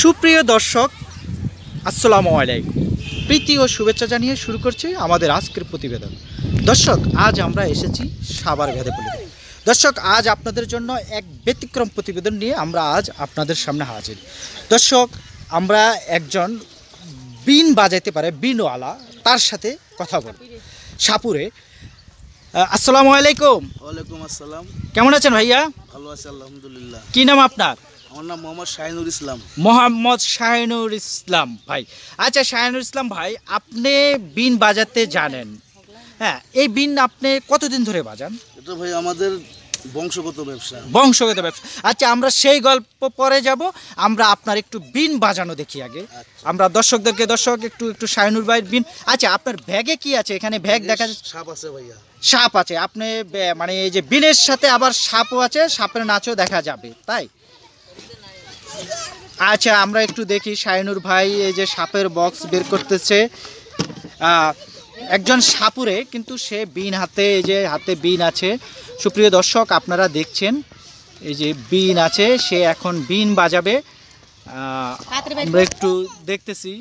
সুপ্রিয় দর্শক আসসালামু আলাইকুম প্রীতি ও শুভেচ্ছা জানিয়ে শুরু করছি আমাদের আজকের প্রতিবেদন দর্শক আজ আমরা এসেছি সাবার ভেদে পল্লী দর্শক আজ আপনাদের জন্য এক ব্যতিক্রম প্রতিবেদন নিয়ে আমরা আজ আপনাদের সামনে হাজির দর্শক আমরা একজন বিন বাজাইতে পারে বিনওয়ালা তার সাথে কথা বল সাপুরে আসসালামু আলাইকুম ওয়ালাইকুম আসসালাম কেমন আছেন ভাইয়া ভালো আছি আলহামদুলিল্লাহ কী নাম আপনার আমার নাম মোহাম্মদ শাহিনুর ইসলাম মোহাম্মদ শাহিনুর ইসলাম ভাই আচ্ছা শাহিনুর ইসলাম ভাই আপনি বিন বাজাতে জানেন হ্যাঁ এই বিন আপনি কতদিন ধরে বাজান এটা ভাই আমাদের বংশগত ব্যবসা বংশগত ব্যবসা আচ্ছা আমরা সেই গল্প পরে যাব আমরা আপনার একটু বিন বাজানো দেখি আগে আচ্ছা। আমরা দর্শকদেরকে দর্শক একটু একটু শাহিনুর ভাইয়ের বিন আচ্ছা আপনার ব্যাগে কি আছে এখানে ব্যাগ দেখা সাপ আছে ভাইয়া সাপ আছে আপনি মানে এই যে বিনের সাথে আবার সাপও আছে সাপের নাচও দেখা যাবে তাই আচ্ছা আমরা একটু দেখি শাহিনুর ভাই এই যে সাপের বক্স বের করতেছে একজন সাপুরে কিন্তু সে বিন হাতে এই যে হাতে বিন আছে সুপ্রিয় দর্শক আপনারা দেখছেন এই যে বিন আছে সে এখন বিন বাজাবে আমরা একটু দেখতেছি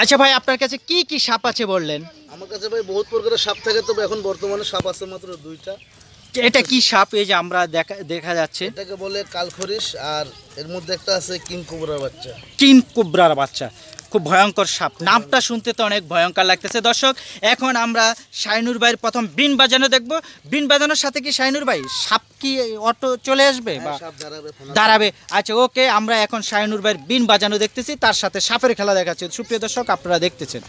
আচ্ছা ভাই আপনার কাছে কি কি সাপ আছে বললেন আমার কাছে ভাই বহুত প্রকারের সাপ থাকে তবে এখন বর্তমানে সাপ আছে মাত্র দুইটা এটা কি সাপ এই যে আমরা দেখা দেখা যাচ্ছে এটাকে বলে কালখরিস আর এর মধ্যে একটা আছে কিং কুবরার বাচ্চা কিং কুবরার বাচ্চা খুব ভয়ঙ্কর সাপ নামটা শুনতে তো অনেক ভয়ঙ্কর লাগতেছে দর্শক এখন আমরা শাইনুর ভাইয়ের প্রথম বিন বাজানো দেখব বিন বাজানোর সাথে কি শাইনুর ভাই সাপ কি অটো চলে আসবে হ্যাঁ, বা দাঁড়াবে আচ্ছা ওকে আমরা এখন শাইনুর ভাইয়ের বিন বাজানো দেখতেছি তার সাথে সাপের খেলা দেখাচ্ছে সুপ্রিয় দর্শক আপনারা দেখতেছেন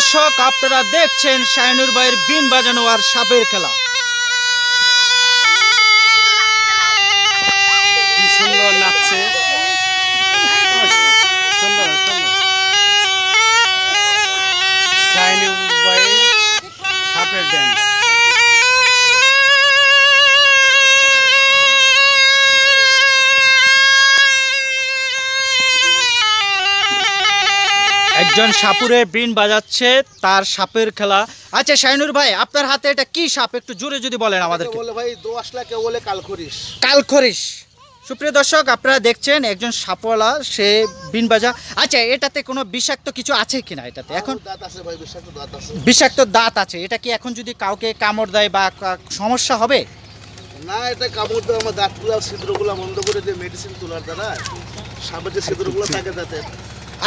দর্শক আপনারা দেখছেন শাহিনুর ভাইয়ের বিন বাজানো আর সাপের খেলা একজন সাপুরে বিন বাজাচ্ছে তার সাপের খেলা আচ্ছা শাহিনুর ভাই আপনার হাতে এটা কি সাপ একটু জোরে যদি বলেন আমাদের বলে ভাই দোয়াশলা কেউ বলে কালখরিস কালখরিস সুপ্রিয় দর্শক আপনারা দেখছেন একজন সাপওয়ালা সে বিন বাজা আচ্ছা এটাতে কোনো বিষাক্ত কিছু আছে কিনা এটাতে এখন বিষাক্ত দাঁত আছে এটা কি এখন যদি কাউকে কামড় দেয় বা সমস্যা হবে না এটা কামড় দেওয়া আমার দাঁতগুলো ছিদ্রগুলো বন্ধ করে দিয়ে মেডিসিন তোলার দ্বারা সাপের যে ছিদ্রগুলো আচ্ছা। থাকে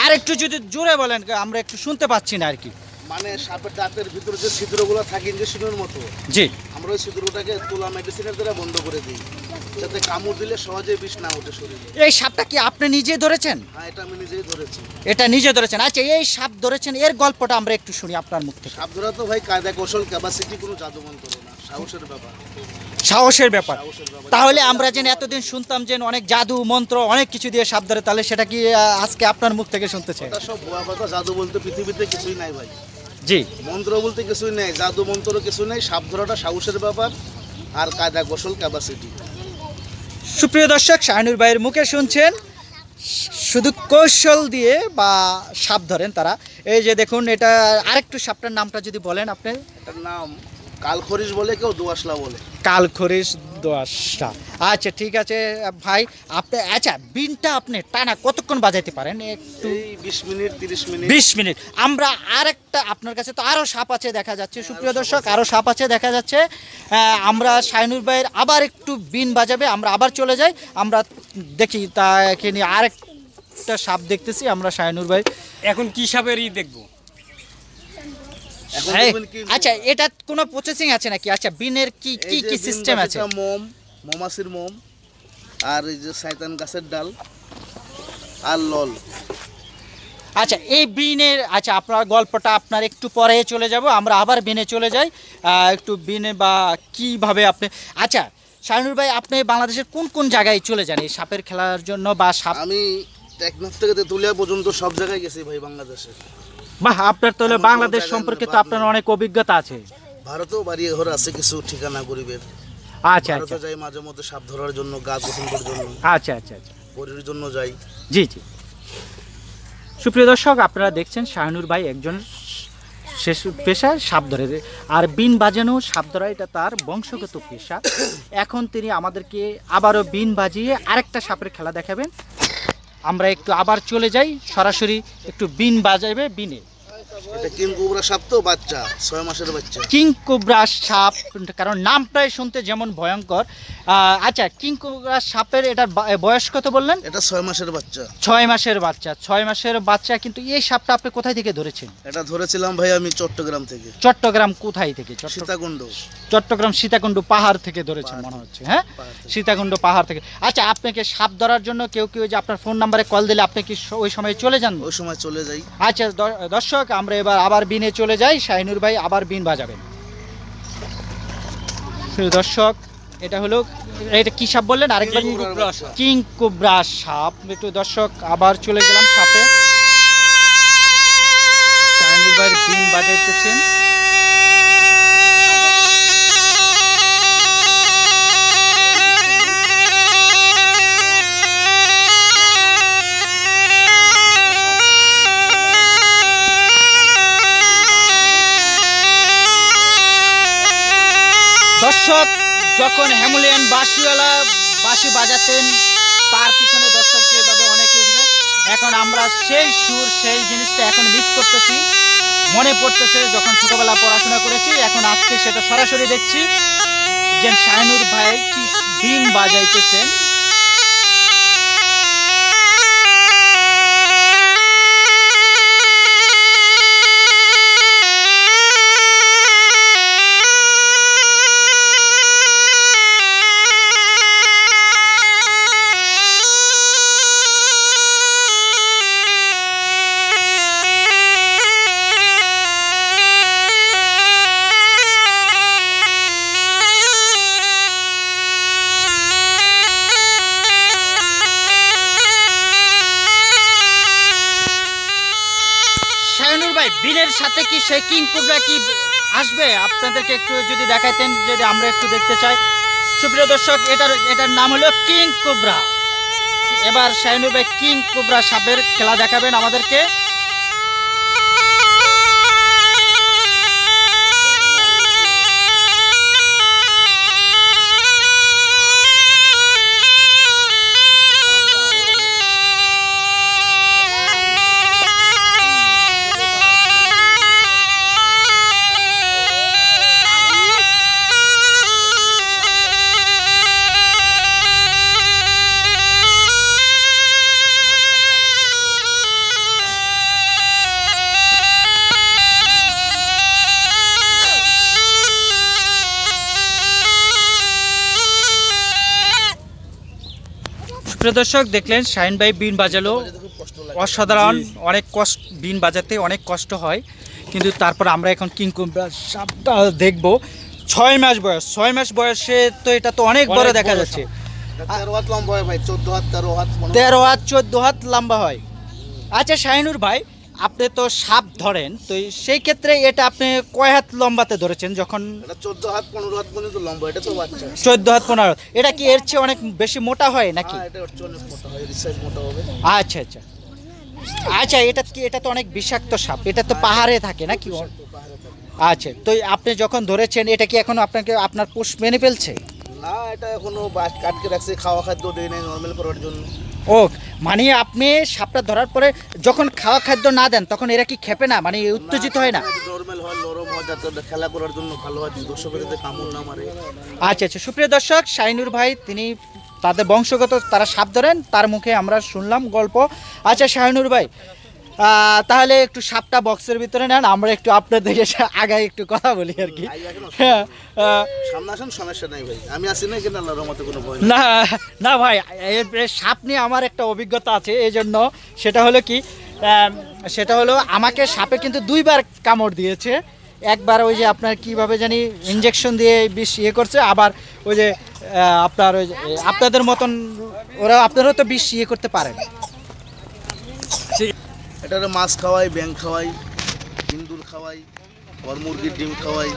আর একটু যদি জোরে বলেন আমরা একটু শুনতে পাচ্ছি না আর কি মানে সাপের দাঁতের ভিতরে যে ছিদ্রগুলো থাকে ইঞ্জেকশনের মতো জি আমরা ওই ছিদ্রটাকে তোলা মেডিসিনের দ্বারা বন্ধ করে দিই যাতে কামড় দিলে সহজে বিষ না ওঠে শরীরে এই সাপটা কি আপনি নিজে ধরেছেন হ্যাঁ এটা আমি নিজেই ধরেছি এটা নিজে ধরেছেন আচ্ছা এই সাপ ধরেছেন এর গল্পটা আমরা একটু শুনি আপনার মুখ থেকে সাপ ধরা তো ভাই কায়দা কৌশল ক্যাপাসিটি কোনো জাদুমন্ত্র না সাহসের ব্যাপার তাহলে আমরা যেন এতদিন শুনতাম যে অনেক জাদু মন্ত্র অনেক কিছু দিয়ে সাপ ধরে তাহলে সেটা কি আজকে আপনার মুখ থেকে শুনতে চাই সব জাদু বলতে পৃথিবীতে কিছুই নাই ভাই জি মন্ত্র বলতে কিছুই নেই জাদু মন্ত্র কিছু নেই সাপ ধরাটা সাহসের ব্যাপার আর কায়দা গোসল ক্যাপাসিটি সুপ্রিয় দর্শক শাহিনুর ভাইয়ের মুখে শুনছেন শুধু কৌশল দিয়ে বা সাপ ধরেন তারা এই যে দেখুন এটা আরেকটু সাপটার নামটা যদি বলেন আপনি এটার নাম কালখরিস বলে কেউ দোয়াশলা বলে কালখরিস দোয়াশলা আচ্ছা ঠিক আছে ভাই আপনি আচ্ছা বিনটা আপনি টানা কতক্ষণ বাজাইতে পারেন একটু বিশ মিনিট তিরিশ মিনিট বিশ মিনিট আমরা আর একটা আপনার কাছে তো আরও সাপ আছে দেখা যাচ্ছে সুপ্রিয় দর্শক আরও সাপ আছে দেখা যাচ্ছে আমরা শাইনুর ভাইয়ের আবার একটু বিন বাজাবে আমরা আবার চলে যাই আমরা দেখি তাকে নিয়ে আর একটা সাপ দেখতেছি আমরা শাইনুর ভাই এখন কি সাপেরই দেখবো আচ্ছা এটা কোনো প্রসেসিং আছে নাকি আচ্ছা বিনের কি কি কি সিস্টেম আছে মোম মমাসির মোম আর এই যে শয়তান গাছের ডাল আর লল আচ্ছা এই বিনের আচ্ছা আপনার গল্পটা আপনার একটু পরে চলে যাব আমরা আবার বিনে চলে যাই একটু বিনে বা কিভাবে আপনি আচ্ছা শাহিনুর ভাই আপনি বাংলাদেশের কোন কোন জায়গায় চলে যান এই সাপের খেলার জন্য বা সাপ আমি টেকনাফ থেকে তেতুলিয়া পর্যন্ত সব জায়গায় গেছি ভাই বাংলাদেশে বাহ আপনার তাহলে বাংলাদেশ সম্পর্কে তো আপনার অনেক অভিজ্ঞতা আছে ভারতেও বাড়ি ঘর আছে কিছু ঠিকানা গরিবের আচ্ছা আচ্ছা যাই মাঝে মধ্যে সাপ ধরার জন্য গাছ গঠন করার জন্য আচ্ছা আচ্ছা আচ্ছা গরির জন্য যাই জি জি সুপ্রিয় দর্শক আপনারা দেখছেন শাহনুর ভাই একজন শেষ পেশা সাপ ধরে আর বিন বাজানো সাপ ধরা এটা তার বংশগত পেশা এখন তিনি আমাদেরকে আবারও বিন বাজিয়ে আরেকটা সাপের খেলা দেখাবেন আমরা একটু আবার চলে যাই সরাসরি একটু বিন বাজাবে বিনে কিং কুবরা সাপ তো বাচ্চা ছয় বাচ্চা সাপ কারণ নামটাই শুনতে যেমন ভয়ঙ্কর আচ্ছা কিং কোবরা সাপের এটা বয়স কত বললেন এটা ছয় মাসের বাচ্চা ছয় মাসের বাচ্চা ছয় মাসের বাচ্চা কিন্তু এই সাপটা আপনি কোথায় থেকে ধরেছেন এটা ধরেছিলাম ভাই আমি চট্টগ্রাম থেকে চট্টগ্রাম কোথায় থেকে সীতাকুণ্ড চট্টগ্রাম সীতাকুণ্ড পাহাড় থেকে ধরেছেন মনে হচ্ছে হ্যাঁ সীতাকুণ্ড পাহাড় থেকে আচ্ছা আপনাকে সাপ ধরার জন্য কেউ কেউ যে আপনার ফোন নাম্বারে কল দিলে আপনি কি ওই সময় চলে যান ওই সময় চলে যাই আচ্ছা দর্শক আমরা এবার আবার বিনে চলে যাই শাহিনুর ভাই আবার বিন বাজাবেন দর্শক এটা হলো এটা কি সাপ বললেন আরেকবার কিং কুবরা সাপ একটু দর্শক আবার চলে গেলাম সাপে বিন বাজাইতেছেন দর্শক যখন হ্যামুলিয়ান বাঁশিওয়ালা বাঁশি বাজাতেন তার পিছনে দর্শক যেভাবে অনেকে এখন আমরা সেই সুর সেই জিনিসটা এখন মিস করতেছি মনে পড়তেছে যখন ছোটবেলা পড়াশোনা করেছি এখন আজকে সেটা সরাসরি দেখছি যে শাহিনুর ভাই কি দিন বাজাইতেছেন ভাই বীরের সাথে কি সে কিং কোবরা কি আসবে আপনাদেরকে একটু যদি দেখাতেন যদি আমরা একটু দেখতে চাই সুপ্রিয় দর্শক এটার এটার নাম হলো কিং কোবরা এবার শাহিনুর ভাই কিং কোবরা সাপের খেলা দেখাবেন আমাদেরকে প্রিয় দর্শক দেখলেন শাহিন ভাই বিন বাজালো অসাধারণ অনেক কষ্ট বিন বাজাতে অনেক কষ্ট হয় কিন্তু তারপর আমরা এখন কিং কুমড়া সাপটা ছয় মাস বয়স ছয় মাস বয়সে তো এটা তো অনেক বড় দেখা যাচ্ছে তেরো হাত চোদ্দ হাত লম্বা হয় আচ্ছা শাহিনুর ভাই আপনি তো সাপ ধরেন তো সেই ক্ষেত্রে এটা আপনি কয় হাত লম্বাতে ধরেছেন যখন চোদ্দ হাত পনেরো হাত পর্যন্ত লম্বা এটা তো বাচ্চা চোদ্দ হাত পনেরো এটা কি এর চেয়ে অনেক বেশি মোটা হয় নাকি হ্যাঁ, আচ্ছা আচ্ছা আচ্ছা এটা কি এটা তো অনেক বিষাক্ত সাপ এটা তো হ্যাঁ, পাহাড়ে থাকে নাকি আচ্ছা তো আপনি যখন ধরেছেন এটা কি এখন আপনাকে আপনার পোষ মেনে ফেলছে না এটা এখনো বাস কাটকে রাখছে খাওয়া খাদ্য দেয় নাই নর্মাল করার জন্য ও মানে আপনি সাপটা ধরার পরে যখন খাওয়া খাদ্য না দেন তখন এরা কি খেপে না মানে উত্তেজিত হয় না খেলা করার জন্য ভালো আচ্ছা আচ্ছা সুপ্রিয় দর্শক শাইনুর ভাই তিনি তাদের বংশগত তারা সাপ ধরেন তার মুখে আমরা শুনলাম গল্প আচ্ছা শাহিনুর ভাই তাহলে একটু সাপটা বক্সের ভিতরে নেন আমরা একটু দিকে আগায় একটু কথা বলি আর কি হ্যাঁ, না না ভাই সাপ নিয়ে আমার একটা অভিজ্ঞতা আছে এই জন্য সেটা হলো কি সেটা হলো আমাকে সাপে কিন্তু দুইবার কামড় দিয়েছে একবার ওই যে আপনার কিভাবে জানি ইঞ্জেকশন দিয়ে বিষ ইয়ে করছে আবার ওই যে আপনার ওই আপনাদের মতন ওরা আপনারাও তো বিষ ইয়ে করতে পারেন এটারে মাছ খাওয়াই ব্যাং খাওয়াই হিন্দুর খাওয়াই আবার মুরগির ডিম খাওয়াই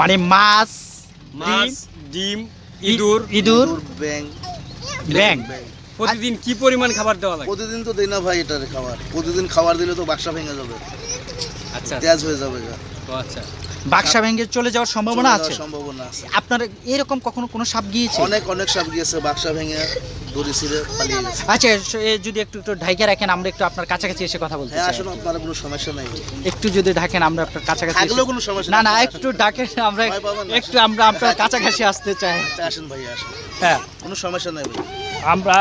মানে মাছ মাছ ডিম ইঁদুর ইঁদুর ব্যাং ব্যাং প্রতিদিন কি পরিমাণ খাবার দেওয়া লাগে প্রতিদিন তো দেই না ভাই এটার খাবার প্রতিদিন খাবার দিলে তো বাক্সা ভেঙে যাবে আচ্ছা তেজ হয়ে যাবে তো আচ্ছা বাক্সা ভেঙে চলে যাওয়ার সম্ভাবনা আছে সম্ভাবনা আছে আপনার এরকম কখনো কোনো সাপ গিয়েছে অনেক অনেক সাপ গিয়েছে বাক্সা ভেঙে দড়ি ছিঁড়ে পালিয়ে গেছে আচ্ছা যদি একটু একটু রাখেন আমরা একটু আপনার কাছাকাছি এসে কথা বলতে হ্যাঁ, চাই আসলে আপনার কোনো সমস্যা নাই একটু যদি ঢাকেন আমরা আপনার কাছাকাছি থাকলেও কোনো সমস্যা না না একটু আমরা একটু আমরা আপনার কাছাকাছি আসতে চাই আচ্ছা, আসেন ভাই আসেন হ্যাঁ কোনো সমস্যা নাই ভাই আমরা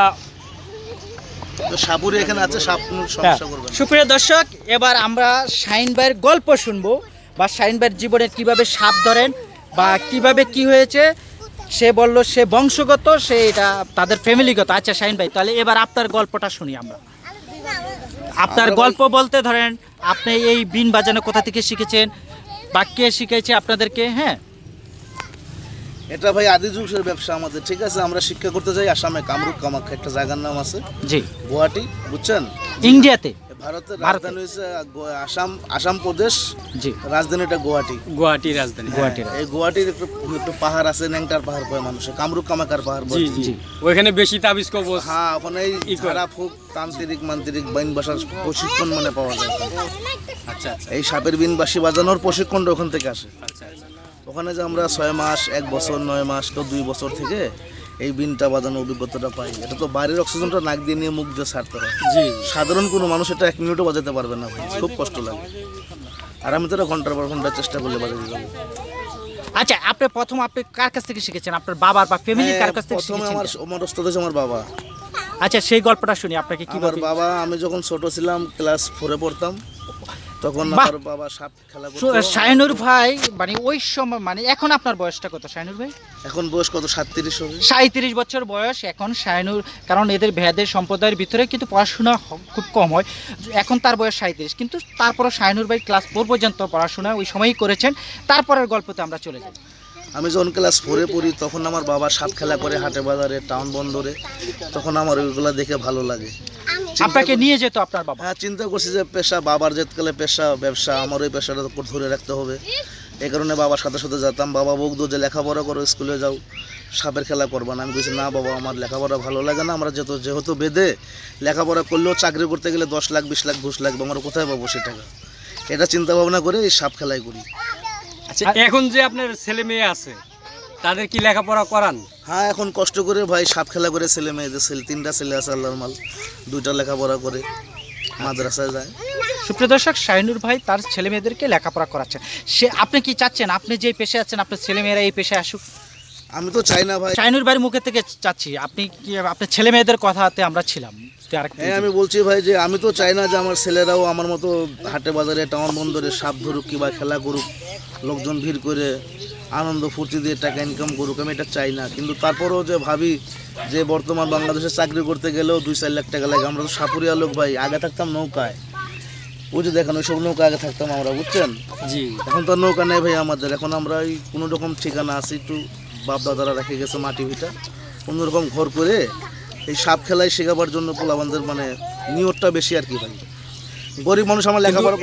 সাপুরে এখানে আছে সাপ হ্যাঁ। সমস্যা করবেন সুপ্রিয় দর্শক এবার আমরা শাইন ভাইয়ের গল্প শুনবো বা শাহিনবার জীবনের কিভাবে সাপ ধরেন বা কিভাবে কি হয়েছে সে বলল সে বংশগত সে এটা তাদের ফ্যামিলিগত আচ্ছা শাহিন ভাই তাহলে এবার আপনার গল্পটা শুনি আমরা আপনার গল্প বলতে ধরেন আপনি এই বিন বাজানো কোথা থেকে শিখেছেন বা কে শিখেছে আপনাদেরকে হ্যাঁ এটা ভাই আদি যুগের ব্যবসা আমাদের ঠিক আছে আমরা শিক্ষা করতে যাই আসামে কামরূপ কামাখ্যা একটা জায়গার নাম আছে জি গুয়াহাটি বুঝছেন ইন্ডিয়াতে ভারতের রাজধানী আসাম আসাম প্রদেশ জি রাজধানীটা গুয়াহাটি গুয়াহাটি রাজধানী হ্যাঁ। গুয়াহাটি এই গুয়াহাটির একটু একটু পাহাড় আছে ন্যাংটার পাহাড় কামরূপ কামাকার পাহাড় জি জি ওইখানে বেশি তাবিজ হ্যাঁ ওখানে এই ঝাড়া ফুক তান্ত্রিক মান্ত্রিক বাইন বাসার প্রশিক্ষণ মানে পাওয়া যায় আচ্ছা, আচ্ছা এই সাপের বিনবাসী বাজানোর প্রশিক্ষণ ওখান থেকে আসে আচ্ছা, আচ্ছা ওখানে যে আমরা ছয় মাস এক বছর নয় মাস কেউ দুই বছর থেকে এই বিনটা বাজানোর অভিজ্ঞতাটা পাই এটা তো বাইরের অক্সিজেনটা নাক দিয়ে নিয়ে মুখ দিয়ে ছাড়তে হয় জি সাধারণ কোনো মানুষ এটা এক মিনিটও বাজাতে পারবে না ভাই খুব কষ্ট লাগে আর আমি তো এটা ঘন্টার পর ঘন্টার চেষ্টা করলে বাজাতে যাবো আচ্ছা আপনি প্রথম আপনি কার কাছ থেকে শিখেছেন আপনার বাবার বা ফ্যামিলি কার কাছ থেকে প্রথমে আমার আমার ওস্তাদ আমার বাবা আচ্ছা সেই গল্পটা শুনি আপনাকে কি আমার বাবা আমি যখন ছোট ছিলাম ক্লাস ফোরে পড়তাম মানে মানে বছর বয়স এখন কারণ এদের ভেদের সম্প্রদায়ের ভিতরে কিন্তু পড়াশোনা খুব কম হয় এখন তার বয়স সাঁত্রিশ কিন্তু তারপরে শাহিনুর ভাই ক্লাস ফোর পর্যন্ত পড়াশোনা ওই সময়ই করেছেন তারপরের গল্পতে আমরা চলে যাই আমি যখন ক্লাস ফোরে পড়ি তখন আমার বাবা সাত খেলা করে হাটে বাজারে টাউন বন্দরে তখন আমার ওইগুলো দেখে ভালো লাগে আপনাকে নিয়ে যেত আপনার বাবা হ্যাঁ চিন্তা করছি যে পেশা বাবার যেতকালে পেশা ব্যবসা আমার ওই পেশাটা ধরে রাখতে হবে এ কারণে বাবার সাথে সাথে যেতাম বাবা বকতো যে লেখাপড়া করো স্কুলে যাও সাপের খেলা করবা না আমি বলছি না বাবা আমার লেখাপড়া ভালো লাগে না আমরা যেহেতু যেহেতু বেদে লেখাপড়া করলেও চাকরি করতে গেলে দশ লাখ বিশ লাখ ঘুষ লাগবে আমরা কোথায় পাবো সে টাকা এটা চিন্তা ভাবনা করে এই সাপ খেলাই করি আচ্ছা এখন যে আপনার ছেলে মেয়ে আছে তাদের কি লেখাপড়া করান হ্যাঁ এখন কষ্ট করে ভাই সাপ খেলা করে ছেলে মেয়েদের ছেলে তিনটা ছেলে আছে আল্লাহর মাল দুইটা লেখাপড়া করে মাদ্রাসায় যায় সুপ্রিয় দর্শক শাহিনুর ভাই তার ছেলে মেয়েদেরকে লেখাপড়া করাচ্ছেন সে আপনি কি চাচ্ছেন আপনি যে পেশে আছেন আপনার ছেলেমেয়েরা এই পেশে আসুক আমি তো চাই না ভাই শাহিনুর ভাইয়ের মুখে থেকে চাচ্ছি আপনি কি আপনার ছেলে মেয়েদের কথাতে আমরা ছিলাম হ্যাঁ আমি বলছি ভাই যে আমি তো চাই না যে আমার ছেলেরাও আমার মতো হাটে বাজারে টাউন বন্দরে সাপ ধরুক কিংবা খেলা করুক লোকজন ভিড় করে আনন্দ ফুর্তি দিয়ে টাকা ইনকাম করুক আমি এটা চাই না কিন্তু তারপরেও যে ভাবি যে বর্তমান বাংলাদেশে চাকরি করতে গেলেও দুই চার লাখ টাকা লাগে আমরা তো সাপুরিয়া লোক ভাই আগে থাকতাম নৌকায় ওই যে দেখেন ওইসব নৌকা আগে থাকতাম আমরা বুঝছেন জি এখন তো নৌকা নেই ভাই আমাদের এখন আমরা ওই কোনো রকম ঠিকানা আছি একটু বাপ দাদারা রেখে গেছে মাটি ভিটা কোনো রকম ঘর করে এই সাপ খেলায় শেখাবার জন্য পোলাবানদের মানে নিয়তটা বেশি আর কি ভাই গরিব মানুষ আমার লেখাপড়া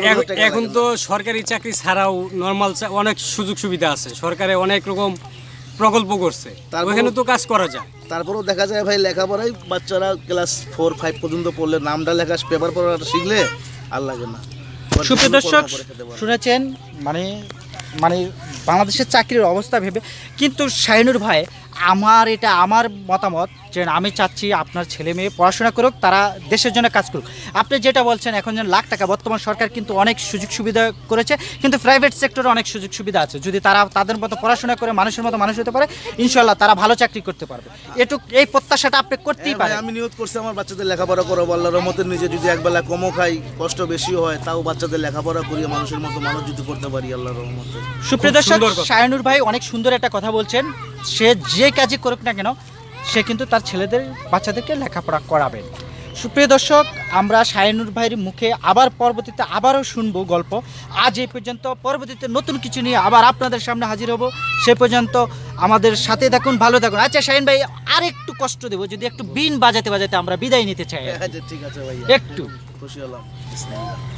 এখন তো সরকারি চাকরি ছাড়াও নর্মাল অনেক সুযোগ সুবিধা আছে সরকারে অনেক রকম প্রকল্প করছে ওখানে তো কাজ করা যায় তারপরেও দেখা যায় ভাই লেখাপড়াই বাচ্চারা ক্লাস ফোর ফাইভ পর্যন্ত পড়লে নামটা লেখা পেপার পড়াটা শিখলে আর লাগে না সুপ্রিয় দর্শক শুনেছেন মানে মানে বাংলাদেশের চাকরির অবস্থা ভেবে কিন্তু শাহিনুর ভাই আমার এটা আমার মতামত যেন আমি চাচ্ছি আপনার ছেলে মেয়ে পড়াশোনা করুক তারা দেশের জন্য কাজ করুক আপনি যেটা বলছেন এখন যেন লাখ টাকা বর্তমান সরকার কিন্তু অনেক সুযোগ সুবিধা করেছে কিন্তু প্রাইভেট সেক্টরে অনেক সুযোগ সুবিধা আছে যদি তারা তাদের মতো পড়াশোনা করে মানুষের মতো মানুষ হতে পারে ইনশাল্লাহ তারা ভালো চাকরি করতে পারবে এটুক এই প্রত্যাশাটা আপনি করতেই হ্যাঁ পারেন আমি নিয়োগ করছি আমার বাচ্চাদের লেখাপড়া করো বল্লা রহমতের নিজে যদি একবেলা কমও খাই কষ্ট বেশি হয় তাও বাচ্চাদের লেখাপড়া করিয়ে মানুষের মতো মানুষ যদি করতে পারি আল্লাহ রহমতে সুপ্রিয় দর্শক সায়নুর ভাই অনেক সুন্দর একটা কথা বলছেন সে যে কাজই করুক না কেন সে কিন্তু তার ছেলেদের বাচ্চাদেরকে লেখাপড়া করাবেন সুপ্রিয় দর্শক আমরা শায়নুর ভাইয়ের মুখে আবার পরবর্তীতে আবারও শুনবো গল্প আজ এই পর্যন্ত পরবর্তীতে নতুন কিছু নিয়ে আবার আপনাদের সামনে হাজির হব সে পর্যন্ত আমাদের সাথে দেখুন ভালো থাকুন আচ্ছা শাহিন ভাই আর একটু কষ্ট দেব যদি একটু বিন বাজাতে বাজাতে আমরা বিদায় নিতে চাই হ্যাঁ, হ্যাঁ, ঠিক আছে ভাই একটু খুশি হলাম